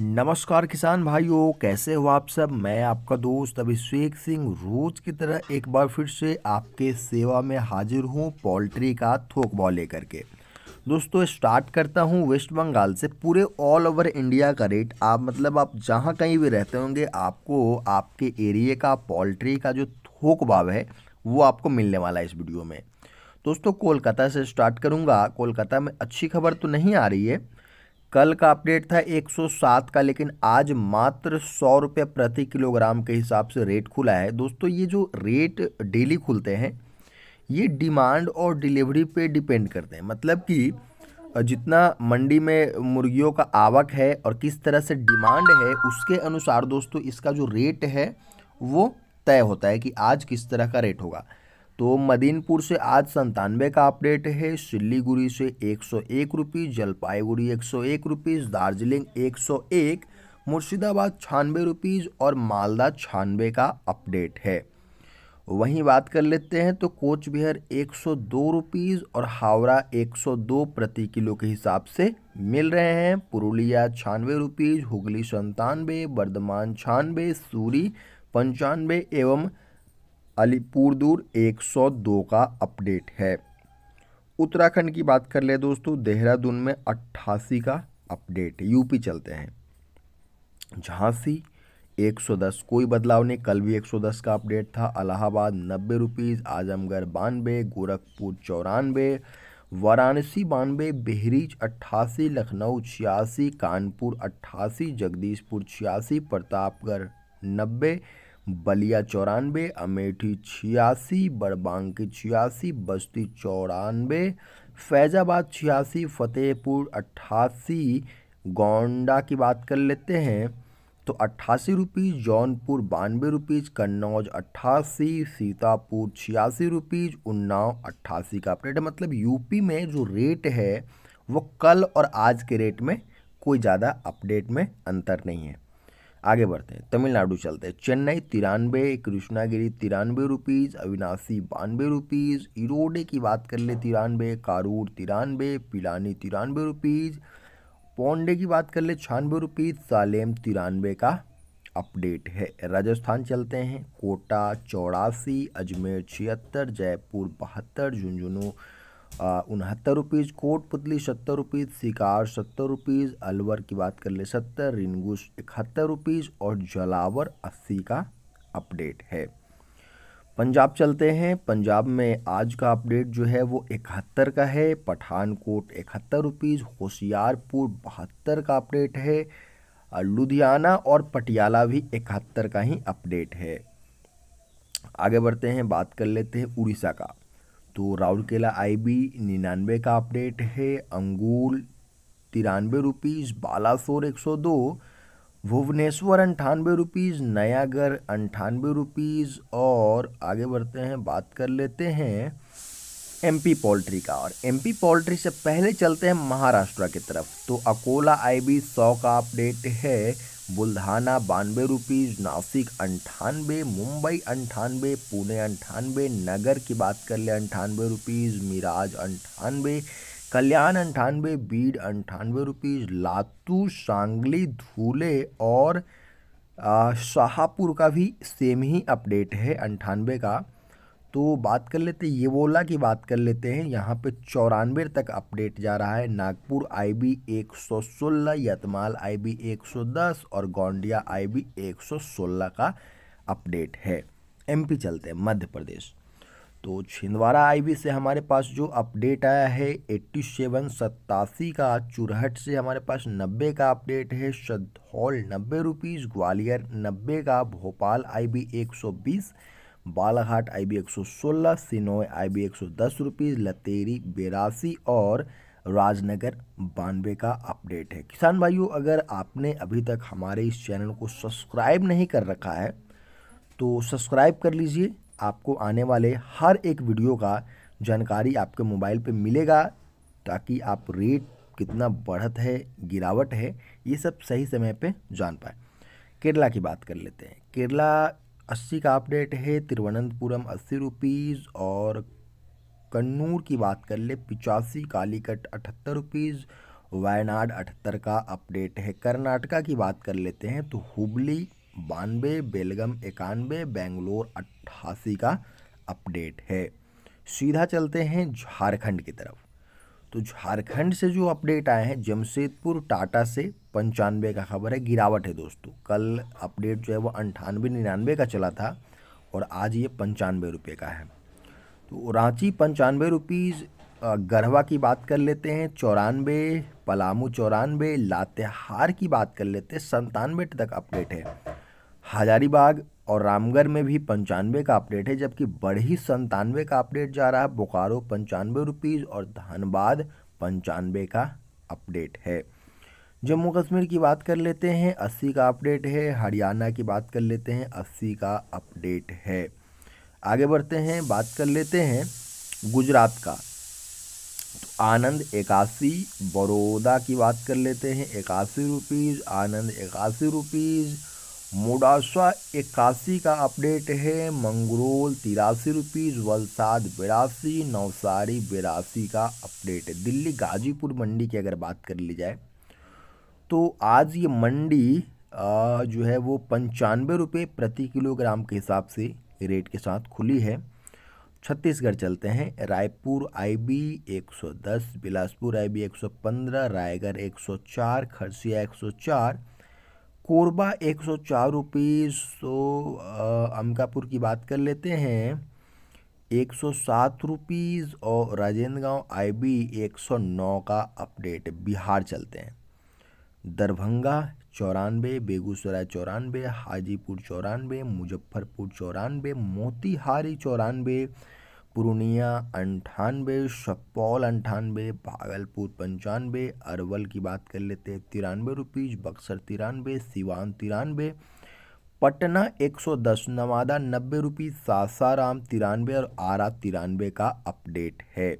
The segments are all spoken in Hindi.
नमस्कार किसान भाइयों कैसे हो आप सब मैं आपका दोस्त अभिषेक सिंह रोज की तरह एक बार फिर से आपके सेवा में हाजिर हूँ पोल्ट्री का थोक भाव लेकर के दोस्तों स्टार्ट करता हूँ वेस्ट बंगाल से पूरे ऑल ओवर इंडिया का रेट आप मतलब आप जहाँ कहीं भी रहते होंगे आपको आपके एरिए का पोल्ट्री का जो थोक भाव है वो आपको मिलने वाला है इस वीडियो में दोस्तों कोलकाता से स्टार्ट करूँगा कोलकाता में अच्छी खबर तो नहीं आ रही है कल का अपडेट था 107 का लेकिन आज मात्र सौ रुपये प्रति किलोग्राम के हिसाब से रेट खुला है दोस्तों ये जो रेट डेली खुलते हैं ये डिमांड और डिलीवरी पे डिपेंड करते हैं मतलब कि जितना मंडी में मुर्गियों का आवक है और किस तरह से डिमांड है उसके अनुसार दोस्तों इसका जो रेट है वो तय होता है कि आज किस तरह का रेट होगा तो मदीनपुर से आज संतानवे का अपडेट है सिल्लीगुड़ी से एक सौ एक रुपीज़ जलपाईगुड़ी एक सौ एक रुपीज़ दार्जिलिंग एक सौ एक मुर्शिदाबाद छानवे रुपीज़ और मालदा छानवे का अपडेट है वहीं बात कर लेते हैं तो कोच बिहार एक सौ दो रुपीज़ और हावड़ा एक सौ दो प्रति किलो के हिसाब से मिल रहे हैं पुरुलिया छानवे रुपीज़ हुगली संतानवे बर्धमान छानवे सूरी पंचानवे एवं अलीपुरदूर 102 का अपडेट है उत्तराखंड की बात कर ले दोस्तों देहरादून में अट्ठासी का अपडेट यूपी चलते हैं झांसी 110 कोई बदलाव नहीं कल भी 110 का अपडेट था अलाहाबाद नब्बे रुपीज़ आजमगढ़ बानवे गोरखपुर चौरानवे वाराणसी बानवे बहरीच अट्ठासी लखनऊ छियासी कानपुर अट्ठासी जगदीशपुर छियासी प्रतापगढ़ नब्बे बलिया चौरानवे अमेठी छियासी बड़बांकी छियासी बस्ती चौरानवे फैज़ाबाद छियासी फतेहपुर अट्ठासी गोंडा की बात कर लेते हैं तो अट्ठासी रुपीज़ जौनपुर बानवे रुपीज़ कन्नौज अट्ठासी सीतापुर छियासी रुपीज़ उन्नाव अट्ठासी का अपडेट है मतलब यूपी में जो रेट है वो कल और आज के रेट में कोई ज़्यादा अपडेट में अंतर नहीं है आगे बढ़ते हैं तमिलनाडु चलते हैं चेन्नई तिरानवे कृष्णागिरी तिरानवे रुपीज़ अविनाशी बानवे रुपीज़ इरोडे की बात कर ले तिरानवे कारूर तिरानवे पिलानी तिरानवे रुपीज़ पौंडे की बात कर ले छियानवे रुपीज़ सालेम तिरानवे का अपडेट है राजस्थान चलते हैं कोटा चौरासी अजमेर छिहत्तर जयपुर बहत्तर झुंझुनू जुन उनहत्तर रुपीज़ कोटपुतली सत्तर रुपीज़ शिकार सत्तर रुपीज़ अलवर की बात कर ले सत्तर रिंगुस इकहत्तर रुपीज़ और जलावर अस्सी का अपडेट है पंजाब चलते हैं पंजाब में आज का अपडेट जो है वो इकहत्तर का है पठानकोट इकहत्तर रुपीज़ होशियारपुर बहत्तर का अपडेट है लुधियाना और पटियाला भी इकहत्तर का ही अपडेट है आगे बढ़ते हैं बात कर लेते हैं उड़ीसा का तो राउरकेला आई बी निन्यानवे का अपडेट है अंगूल तिरानवे रुपीज़ बालासोर एक सौ दो भुवनेश्वर अंठानवे रुपीज़ नयागढ़ अंठानवे रुपीज़ और आगे बढ़ते हैं बात कर लेते हैं एमपी पोल्ट्री का और एमपी पोल्ट्री से पहले चलते हैं महाराष्ट्र की तरफ तो अकोला आईबी सौ का अपडेट है बुल्धाना बानवे रुपीज़ नासिक अंठानवे मुंबई अंठानवे पुणे अंठानवे नगर की बात कर ले अंठानवे रुपीज़ मिराज अंठानवे कल्याण अंठानवे बीड अंठानवे रुपीज़ लातू सांगली धूले और शाहपुर का भी सेम ही अपडेट है अंठानवे का तो बात कर लेते हैं वोला की बात कर लेते हैं यहाँ पे चौरानवे तक अपडेट जा रहा है नागपुर आई सौ सोलह यतमाल सौ 110 और गोंडिया सौ सोलह का अपडेट है एमपी चलते हैं मध्य प्रदेश तो छिंदवाड़ा आईबी से हमारे पास जो अपडेट आया है एट्टी सेवन सत्तासी का चुरहट से हमारे पास नब्बे का अपडेट है सदौल नब्बे रुपीज़ ग्वालियर नब्बे का Bhopal IB 120 Balaghat I B एक सौ सोलह सिनोए आई बी एक सौ दस रुपीज़ लतेरी बेरासी और राजनगर बानवे का अपडेट है किसान भाइयों अगर आपने अभी तक हमारे इस चैनल को सब्सक्राइब नहीं कर रखा है तो सब्सक्राइब कर लीजिए आपको आने वाले हर एक वीडियो का जानकारी आपके मोबाइल पे मिलेगा ताकि आप रेट कितना बढ़त है गिरावट है ये सब सही समय पे जान पाए केरला की बात कर लेते हैं केरला अस्सी का अपडेट है तिरुवनंतपुरम अस्सी रुपीज़ और कन्नूर की बात कर ले पिचासी कालीकट अठहत्तर रुपीज़ वायनाड अठहत्तर का अपडेट है कर्नाटका की बात कर लेते हैं तो हुबली बानवे बेलगम इक्यानवे बेंगलोर अट्ठासी का अपडेट है सीधा चलते हैं झारखंड की तरफ तो झारखंड से जो अपडेट आए हैं जमशेदपुर टाटा से पंचानवे का खबर है गिरावट है दोस्तों कल अपडेट जो है वो अंठानवे निन्यानवे का चला था और आज ये पंचानवे रुपये का है तो रांची पंचानवे रुपीज़ गढ़वा की बात कर लेते हैं चौरानवे पलामू चौरानवे लातेहार की बात कर लेते हैं संतानवे तक अपडेट है हजारीबाग और रामगढ़ में भी पंचानवे का अपडेट है जबकि बढ़ी संतानवे का अपडेट जा रहा है बोकारो पंचानवे रुपीज़ और धनबाद पंचानवे का अपडेट है जम्मू कश्मीर की बात कर लेते हैं अस्सी का अपडेट है हरियाणा की बात कर लेते हैं अस्सी का अपडेट है आगे बढ़ते हैं बात कर लेते हैं गुजरात का तो आनंद इक्यासी बड़ौदा की बात कर लेते हैं इक्यासी रुपीज़ आनंद इक्यासी रुपीज़ मोडासा इक्यासी का अपडेट है मंगरोल तिरासी रुपीज़ वलसाद बिरासी नवसारी बिरासी का अपडेट है दिल्ली गाजीपुर मंडी की अगर बात कर ली जाए तो आज ये मंडी जो है वो पंचानवे रुपये प्रति किलोग्राम के हिसाब से रेट के साथ खुली है छत्तीसगढ़ चलते हैं रायपुर आईबी 110 बिलासपुर आईबी 115 रायगढ़ 104 खरसिया 104 कोरबा एक सौ चार रुपीज़ तो अमकापुर की बात कर लेते हैं एक सौ सात रुपीज़ और राजेंद्र गाँव आईबी एक सौ नौ का अपडेट बिहार चलते हैं दरभंगा चौरानवे बेगूसराय चौरानवे हाजीपुर चौरानवे मुजफ्फरपुर चौरानवे मोतिहारी चौरानवे पूर्णिया अंठानवे सुपौल अंठानवे भागलपुर पंचानवे अरवल की बात कर लेते हैं तिरानवे रुपीज़ बक्सर तिरानवे सिवान तिरानवे पटना 110 नवादा नब्बे रुपीज़ सासाराम तिरानवे और आरा तिरानवे का अपडेट है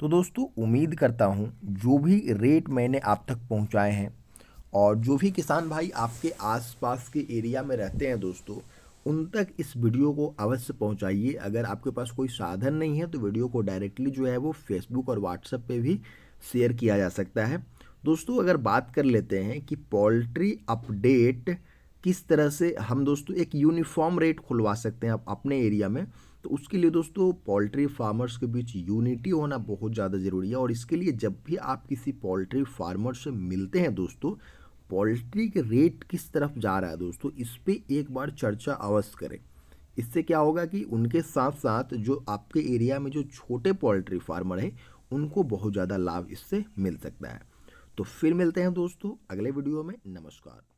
तो दोस्तों उम्मीद करता हूँ जो भी रेट मैंने आप तक पहुँचाए हैं और जो भी किसान भाई आपके आसपास के एरिया में रहते हैं दोस्तों उन तक इस वीडियो को अवश्य पहुंचाइए अगर आपके पास कोई साधन नहीं है तो वीडियो को डायरेक्टली जो है वो फेसबुक और व्हाट्सएप पे भी शेयर किया जा सकता है दोस्तों अगर बात कर लेते हैं कि पोल्ट्री अपडेट किस तरह से हम दोस्तों एक यूनिफॉर्म रेट खुलवा सकते हैं आप अपने एरिया में तो उसके लिए दोस्तों पोल्ट्री फार्मर्स के बीच यूनिटी होना बहुत ज़्यादा ज़रूरी है और इसके लिए जब भी आप किसी पोल्ट्री फार्मर से मिलते हैं दोस्तों पॉल्ट्री के रेट किस तरफ जा रहा है दोस्तों इस पर एक बार चर्चा अवश्य करें इससे क्या होगा कि उनके साथ साथ जो आपके एरिया में जो छोटे पोल्ट्री फार्मर हैं उनको बहुत ज़्यादा लाभ इससे मिल सकता है तो फिर मिलते हैं दोस्तों अगले वीडियो में नमस्कार